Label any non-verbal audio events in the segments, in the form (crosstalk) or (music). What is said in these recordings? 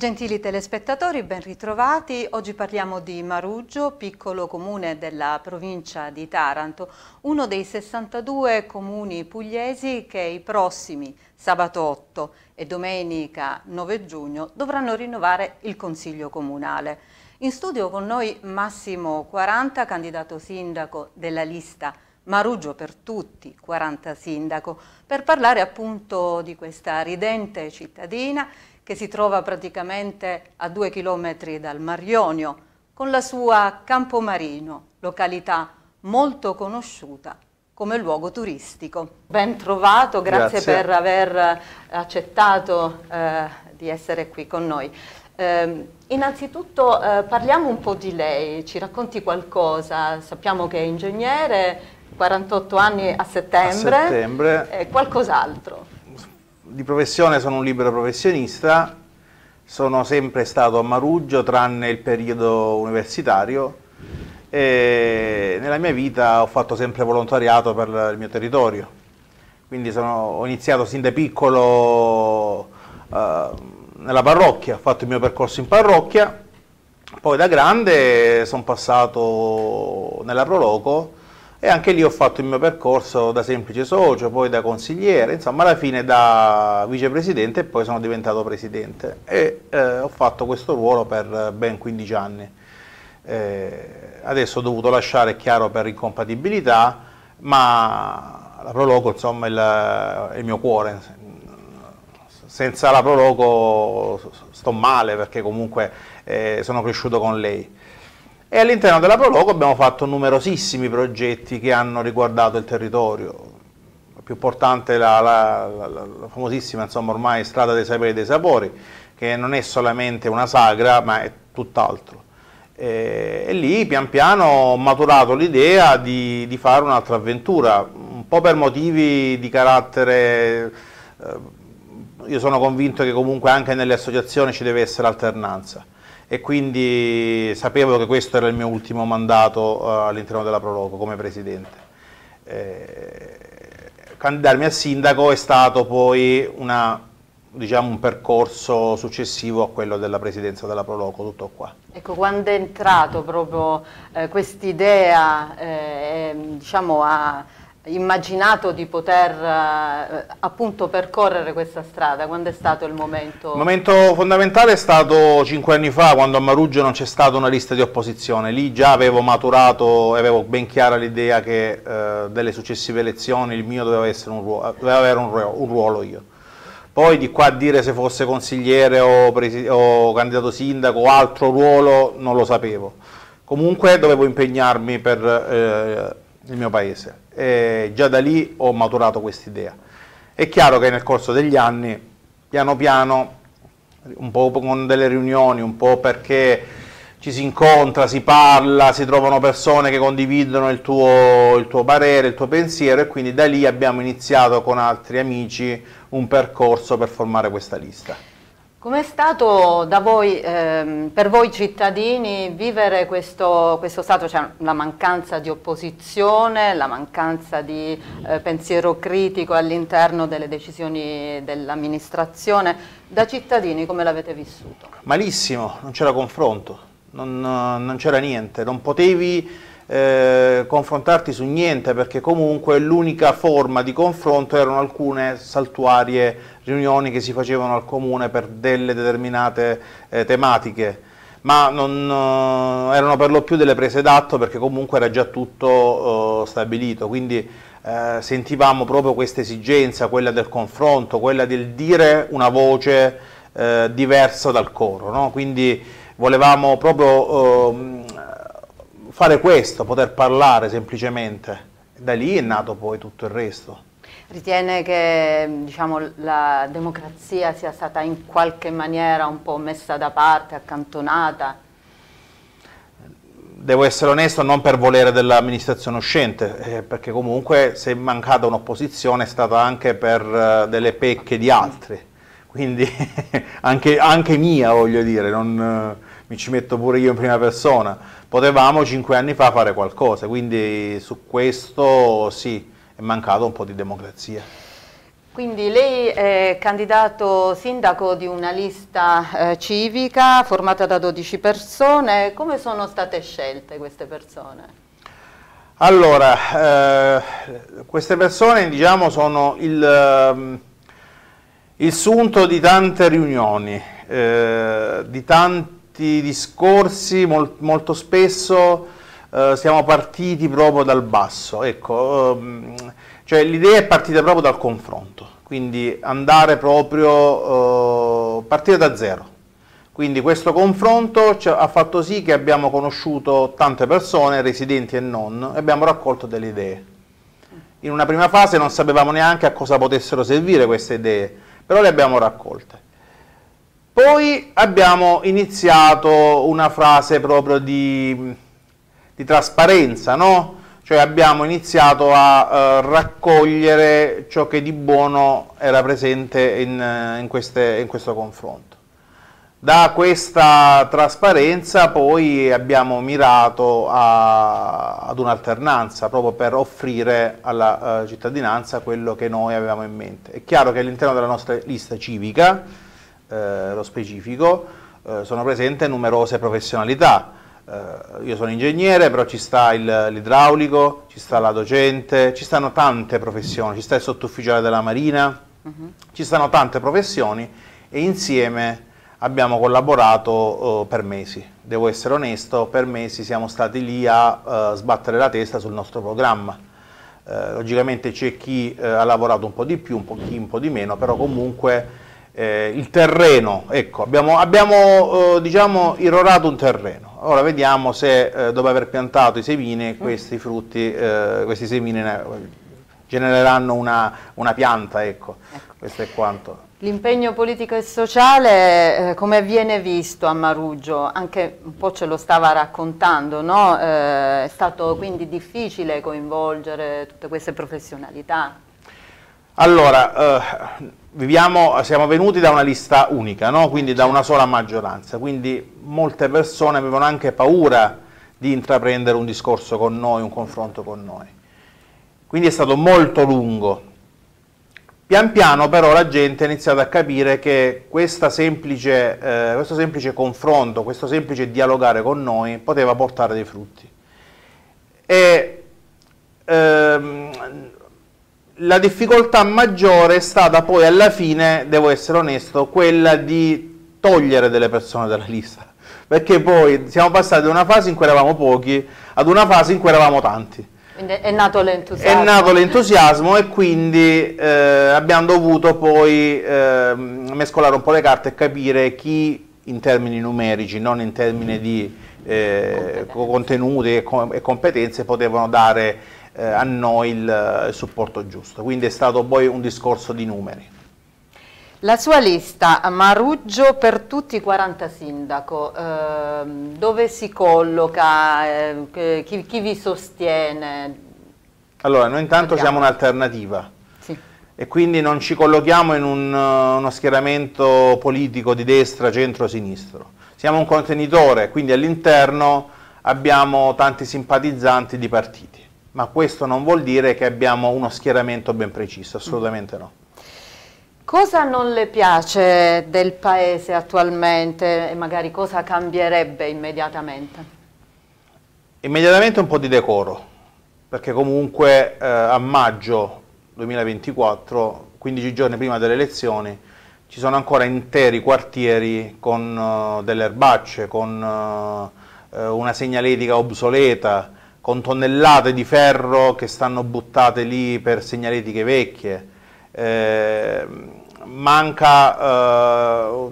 Gentili telespettatori, ben ritrovati. Oggi parliamo di Maruggio, piccolo comune della provincia di Taranto, uno dei 62 comuni pugliesi che i prossimi sabato 8 e domenica 9 giugno dovranno rinnovare il Consiglio Comunale. In studio con noi Massimo 40, candidato sindaco della lista Maruggio per tutti, 40 sindaco, per parlare appunto di questa ridente cittadina che si trova praticamente a due chilometri dal Mar Ionio, con la sua Campomarino, località molto conosciuta come luogo turistico. Ben trovato, grazie, grazie. per aver eh, accettato eh, di essere qui con noi. Eh, innanzitutto eh, parliamo un po' di lei, ci racconti qualcosa, sappiamo che è ingegnere, 48 anni a settembre, a settembre. e qualcos'altro di professione sono un libero professionista, sono sempre stato a Maruggio tranne il periodo universitario e nella mia vita ho fatto sempre volontariato per il mio territorio, quindi sono, ho iniziato sin da piccolo eh, nella parrocchia, ho fatto il mio percorso in parrocchia, poi da grande sono passato nella Proloco e anche lì ho fatto il mio percorso da semplice socio, poi da consigliere, insomma alla fine da vicepresidente e poi sono diventato presidente e eh, ho fatto questo ruolo per ben 15 anni. Eh, adesso ho dovuto lasciare, è chiaro, per incompatibilità, ma la Proloco insomma è, la, è il mio cuore. Senza la Proloco sto male perché comunque eh, sono cresciuto con lei e all'interno della Proloco abbiamo fatto numerosissimi progetti che hanno riguardato il territorio. La più importante è la, la, la, la, famosissima, insomma, ormai Strada dei Saperi e dei Sapori, che non è solamente una sagra, ma è tutt'altro. E, e, lì pian piano ho maturato l'idea di, di, fare un'altra avventura, un po' per motivi di carattere... Eh, io sono convinto che comunque anche nelle associazioni ci deve essere alternanza e quindi sapevo che questo era il mio ultimo mandato uh, all'interno della Proloco come presidente. Eh, candidarmi a sindaco è stato poi una, diciamo, un percorso successivo a quello della presidenza della Proloco, tutto qua. Ecco, quando è entrato proprio eh, quest'idea eh, diciamo, a immaginato di poter eh, appunto percorrere questa strada? Quando è stato il momento? Il momento fondamentale è stato cinque anni fa quando a Maruggio non c'è stata una lista di opposizione, lì già avevo maturato e avevo ben chiara l'idea che eh, delle successive elezioni il mio doveva, essere un ruolo, doveva avere un ruolo, un ruolo, io. Poi di qua a dire se fosse consigliere o, o candidato sindaco o altro ruolo non lo sapevo. Comunque dovevo impegnarmi per... Eh, il mio paese e già da lì ho maturato questa idea. È chiaro che nel corso degli anni, piano piano, un po' con delle riunioni, un po' perché ci si incontra, si parla, si trovano persone che condividono il tuo, il tuo parere, il tuo pensiero e quindi da lì abbiamo iniziato con altri amici un percorso per formare questa lista. Com'è stato voi, ehm, per voi cittadini vivere questo, questo, stato, cioè la mancanza di opposizione, la mancanza di eh, pensiero critico all'interno delle decisioni dell'amministrazione? Da cittadini come l'avete vissuto? Malissimo, non c'era confronto, non, non c'era niente, non potevi eh, confrontarti su niente perché comunque l'unica forma di confronto erano alcune saltuarie riunioni che si facevano al comune per delle determinate eh, tematiche ma non, eh, erano per lo più delle prese d'atto perché comunque era già tutto eh, stabilito quindi eh, sentivamo proprio questa esigenza, quella del confronto, quella del dire una voce diversa dal coro no? quindi volevamo proprio ehm, fare questo, poter parlare semplicemente. Da lì è nato poi tutto il resto. Ritiene che diciamo, la democrazia sia stata in qualche maniera un po' messa da parte, accantonata? Devo essere onesto, non per volere dell'amministrazione uscente, eh, perché comunque se è mancata un'opposizione è stata anche per eh, delle pecche di altri, quindi (laughs) anche, anche, mia voglio dire, non, eh, mi ci metto pure io in prima persona, potevamo cinque anni fa fare qualcosa, quindi su questo sì, è mancato un po' di democrazia. Quindi lei è candidato sindaco di una lista eh, civica formata da 12 persone, come sono state scelte queste persone? Allora, eh, queste persone diciamo, sono il, ehm, il, sunto di tante riunioni, eh, di tanti questi discorsi mol, molto spesso eh, siamo partiti proprio dal basso, ecco, ehm, cioè l'idea è partita proprio dal confronto, quindi andare proprio, eh, partire da zero. Quindi questo confronto ha fatto sì che abbiamo conosciuto tante persone, residenti e non, e abbiamo raccolto delle idee. In una prima fase non sapevamo neanche a cosa potessero servire queste idee, però le abbiamo raccolte. Poi abbiamo iniziato una frase proprio di, di trasparenza, no? Cioè abbiamo iniziato a eh, raccogliere ciò che di buono era presente in, in, queste, in questo confronto. Da questa trasparenza poi abbiamo mirato a, ad un'alternanza proprio per offrire alla uh, cittadinanza quello che noi avevamo in mente. È chiaro che all'interno della nostra lista civica eh, lo specifico eh, sono presenti numerose professionalità. Eh, io sono ingegnere, però ci sta l'idraulico, ci sta la docente, ci stanno tante professioni, ci sta il sottufficiale della Marina, uh-huh. ci stanno tante professioni e insieme abbiamo collaborato uh, per mesi. Devo essere onesto, per mesi siamo stati lì a uh, sbattere la testa sul nostro programma. Uh, logicamente c'è chi ha lavorato un po' di più, un po' chi un po' di meno, però comunque eh, il terreno, ecco, abbiamo, abbiamo eh, diciamo, irrorato un terreno, ora vediamo se eh, dopo aver piantato i semini mm. questi frutti, eh, questi semini genereranno una, una pianta, ecco. ecco. questo è quanto. L'impegno politico e sociale eh, come viene visto a Maruggio? Anche un po' ce lo stava raccontando, no? eh, è stato quindi difficile coinvolgere tutte queste professionalità? Allora, eh, viviamo, siamo venuti da una lista unica, no? quindi da una sola maggioranza, quindi molte persone avevano anche paura di intraprendere un discorso con noi, un confronto con noi. Quindi è stato molto lungo. Pian piano però la gente ha iniziato a capire che semplice, eh, questo semplice confronto, questo semplice dialogare con noi poteva portare dei frutti. E, ehm, la difficoltà maggiore è stata poi alla fine, devo essere onesto, quella di togliere delle persone dalla lista. Perché poi siamo passati da una fase in cui eravamo pochi ad una fase in cui eravamo tanti. Quindi è nato l'entusiasmo. È nato l'entusiasmo e quindi eh, abbiamo dovuto poi eh, mescolare un po' le carte e capire chi in termini numerici, non in termini di eh, contenuti e, e competenze potevano dare eh, a noi il, eh, il supporto giusto. Quindi è stato poi un discorso di numeri. La sua lista Maruggio per tutti i 40 sindaco, eh, dove si colloca, eh, chi, chi, vi sostiene? Allora, noi intanto Andiamo. siamo un'alternativa sì. e quindi non ci collochiamo in un, eh, uno schieramento politico di destra, centro, sinistro. Siamo un contenitore, quindi all'interno abbiamo tanti simpatizzanti di partiti ma questo non vuol dire che abbiamo uno schieramento ben preciso, assolutamente no. Cosa non le piace del Paese attualmente e magari cosa cambierebbe immediatamente? Immediatamente un po' di decoro, perché comunque eh, a maggio 2024, 15 giorni prima delle elezioni, ci sono ancora interi quartieri con uh, delle erbacce, con uh, una segnaletica obsoleta, con tonnellate di ferro che stanno buttate lì per segnaletiche vecchie, eh, manca eh,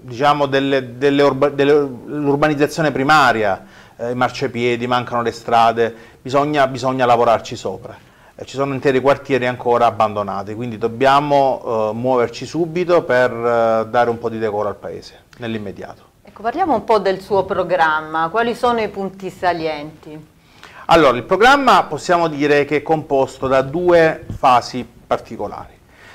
diciamo dell'urbanizzazione primaria, eh, i marciapiedi, mancano le strade, bisogna, bisogna lavorarci sopra. Eh, ci sono interi quartieri ancora abbandonati, quindi dobbiamo eh, muoverci subito per eh, dare un po' di decoro al paese, nell'immediato. Ecco, parliamo un po' del suo programma, quali sono i punti salienti? Allora, il programma possiamo dire che è composto da due fasi particolari.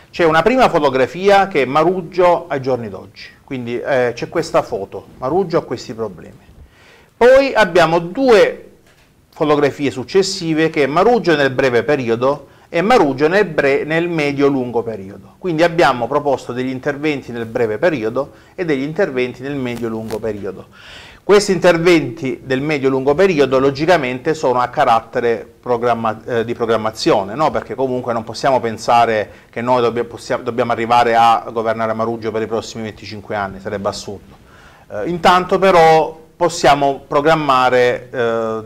C'è una prima fotografia che è Maruggio ai giorni d'oggi, quindi eh, c'è questa foto, Maruggio ha questi problemi. Poi abbiamo due fotografie successive che è Maruggio nel breve periodo e Maruggio nel, nel medio-lungo periodo. Quindi abbiamo proposto degli interventi nel breve periodo e degli interventi nel medio-lungo periodo. Questi interventi del medio-lungo periodo logicamente sono a carattere programma eh, di programmazione, no? perché comunque non possiamo pensare che noi dobb possiamo, dobbiamo arrivare a governare Maruggio per i prossimi 25 anni, sarebbe assurdo. Eh, intanto però possiamo programmare eh,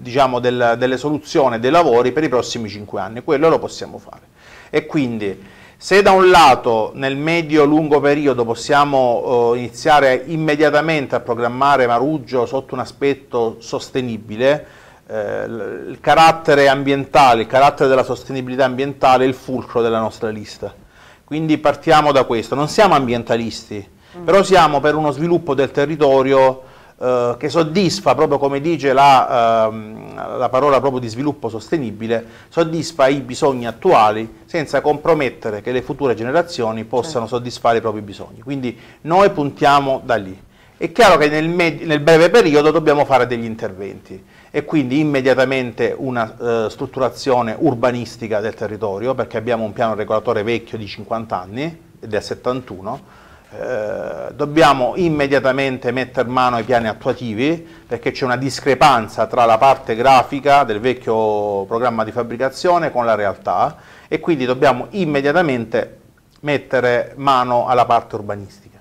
diciamo del, delle soluzioni, dei lavori per i prossimi 5 anni, quello lo possiamo fare. E quindi se da un lato nel medio-lungo periodo possiamo eh, iniziare immediatamente a programmare Maruggio sotto un aspetto sostenibile, eh, il carattere ambientale, il carattere della sostenibilità ambientale è il fulcro della nostra lista. Quindi partiamo da questo. Non siamo ambientalisti, mm. però siamo per uno sviluppo del territorio eh, che soddisfa, proprio come dice la, eh, la parola proprio di sviluppo sostenibile, soddisfa i bisogni attuali senza compromettere che le future generazioni possano certo. soddisfare i propri bisogni. Quindi noi puntiamo da lì. È chiaro che nel, nel breve periodo dobbiamo fare degli interventi e quindi immediatamente una eh, strutturazione urbanistica del territorio, perché abbiamo un piano regolatore vecchio di 50 anni, del 71, eh, dobbiamo immediatamente mettere mano ai piani attuativi perché c'è una discrepanza tra la parte grafica del vecchio programma di fabbricazione con la realtà e quindi dobbiamo immediatamente mettere mano alla parte urbanistica.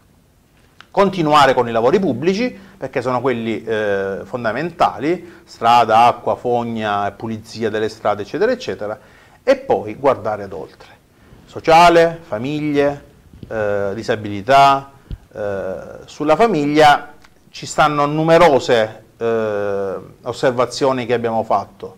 Continuare con i lavori pubblici perché sono quelli eh, fondamentali, strada, acqua, fogna, pulizia delle strade eccetera eccetera e poi guardare ad oltre, sociale, famiglie, eh, disabilità, eh, sulla famiglia ci stanno numerose eh, osservazioni che abbiamo fatto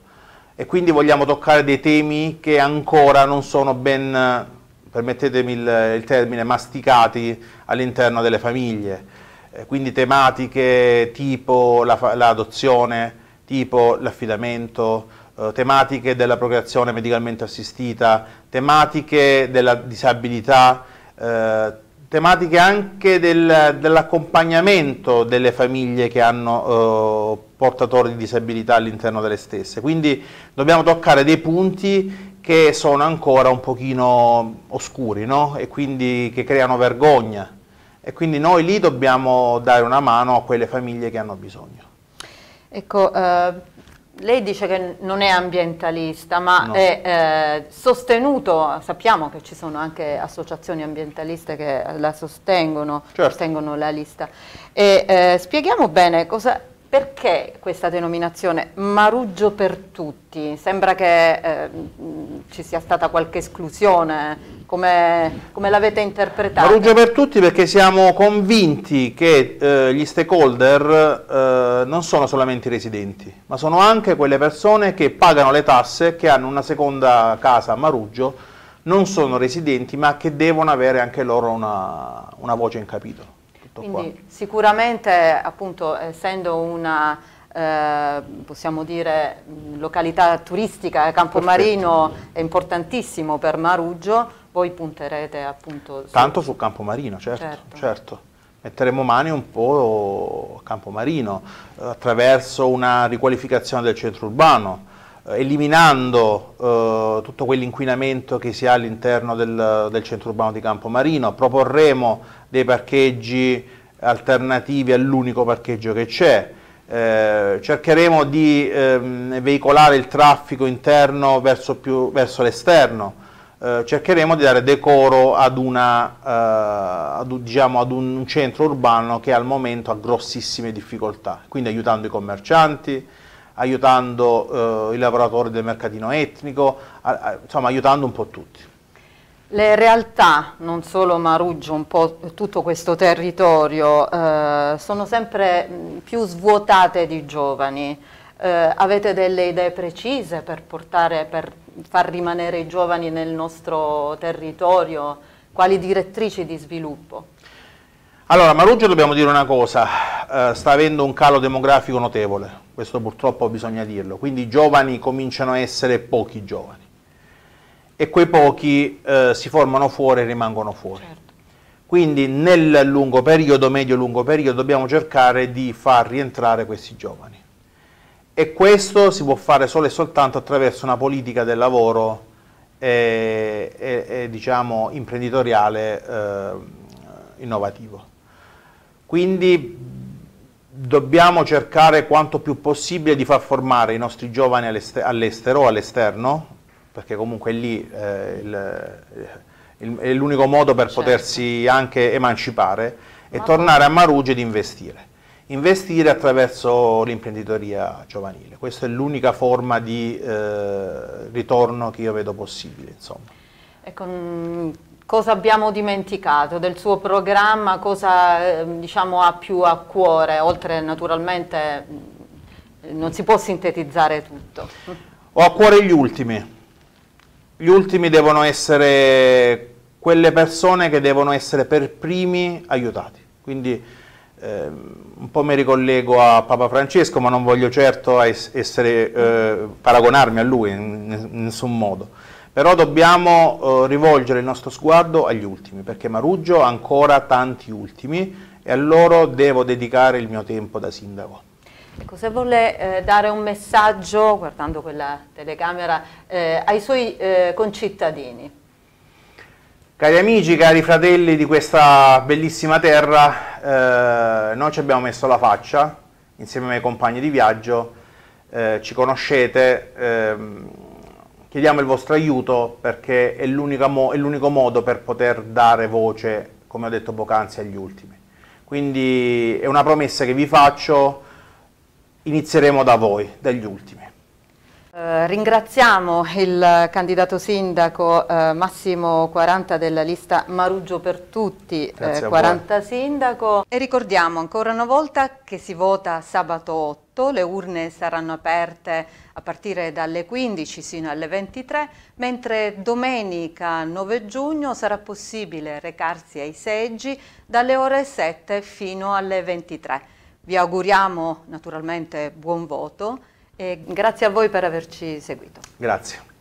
e quindi vogliamo toccare dei temi che ancora non sono ben, permettetemi il, il termine, masticati all'interno delle famiglie, eh, quindi tematiche tipo l'adozione, la, tipo l'affidamento, eh, tematiche della procreazione medicalmente assistita, tematiche della disabilità, eh, tematiche anche del, dell'accompagnamento delle famiglie che hanno eh, portatori di disabilità all'interno delle stesse. Quindi dobbiamo toccare dei punti che sono ancora un pochino oscuri no? e quindi che creano vergogna e quindi noi lì dobbiamo dare una mano a quelle famiglie che hanno bisogno. Ecco, eh lei dice che non è ambientalista, ma no. è eh, sostenuto, sappiamo che ci sono anche associazioni ambientaliste che la sostengono, certo. sostengono la lista. E, eh, spieghiamo bene cosa, perché questa denominazione Maruggio per tutti? Sembra che eh, ci sia stata qualche esclusione come, come l'avete interpretato? Ruggio per tutti perché siamo convinti che eh, gli stakeholder eh, non sono solamente i residenti, ma sono anche quelle persone che pagano le tasse, che hanno una seconda casa a Maruggio, non sono residenti ma che devono avere anche loro una, una voce in capitolo. Quindi qua. sicuramente appunto essendo una eh, possiamo dire località turistica, eh, Campo Perfetto. è importantissimo per Maruggio, voi punterete appunto... Su... Tanto su Campo Marino, certo. certo. certo metteremo mani un po' a Campomarino attraverso una riqualificazione del centro urbano eh, eliminando eh, tutto quell'inquinamento che si ha all'interno del, del, centro urbano di Campomarino. proporremo dei parcheggi alternativi all'unico parcheggio che c'è eh, cercheremo di ehm, veicolare il traffico interno verso, verso l'esterno, eh, cercheremo di dare decoro ad, una, eh, ad, diciamo, ad un centro urbano che al momento ha grossissime difficoltà, quindi aiutando i commercianti, aiutando eh, i lavoratori del mercatino etnico, a, a, insomma aiutando un po' tutti. Le realtà, non solo Maruggio, un po' tutto questo territorio, eh, sono sempre più svuotate di giovani. Eh, avete delle idee precise per, portare, per far rimanere i giovani nel nostro territorio? Quali direttrici di sviluppo? Allora, Maruggio dobbiamo dire una cosa, eh, sta avendo un calo demografico notevole, questo purtroppo bisogna dirlo, quindi i giovani cominciano a essere pochi giovani e quei pochi eh, si formano fuori e rimangono fuori. Certo. Quindi nel lungo periodo, medio-lungo periodo, dobbiamo cercare di far rientrare questi giovani. E questo si può fare solo e soltanto attraverso una politica del lavoro e, eh, e, e diciamo, imprenditoriale eh, innovativo. Quindi dobbiamo cercare quanto più possibile di far formare i nostri giovani all'estero, all'esterno, perché comunque lì eh, il, il, è l'unico modo per certo. potersi anche emancipare e ah. tornare a Marugia ed investire. Investire attraverso l'imprenditoria giovanile, questa è l'unica forma di eh, ritorno che io vedo possibile. Ecco, mm, cosa abbiamo dimenticato del suo programma, cosa ehm, diciamo, ha più a cuore, oltre naturalmente mm, non si può sintetizzare tutto. Ho a cuore gli ultimi, gli ultimi devono essere quelle persone che devono essere per primi aiutati. Quindi eh, un po' mi ricollego a Papa Francesco, ma non voglio certo essere, eh, paragonarmi a lui in, in, nessun modo. Però dobbiamo eh, rivolgere il nostro sguardo agli ultimi, perché Maruggio ha ancora tanti ultimi e a loro devo dedicare il mio tempo da sindaco. Ecco, se vuole eh, dare un messaggio, guardando quella telecamera, eh, ai suoi eh, concittadini. Cari amici, cari fratelli di questa bellissima terra, eh, noi ci abbiamo messo la faccia, insieme ai miei compagni di viaggio, eh, ci conoscete, ehm, chiediamo il vostro aiuto perché è l'unico mo modo per poter dare voce, come ho detto poc'anzi, agli ultimi. Quindi è una promessa che vi faccio, Inizieremo da voi, dagli ultimi. Eh, ringraziamo il candidato sindaco eh, Massimo 40 della lista Maruggio per tutti, eh, 40 sindaco e ricordiamo ancora una volta che si vota sabato 8, le urne saranno aperte a partire dalle 15 sino alle 23, mentre domenica 9 giugno sarà possibile recarsi ai seggi dalle ore 7 fino alle 23. Vi auguriamo naturalmente buon voto e grazie a voi per averci seguito. Grazie.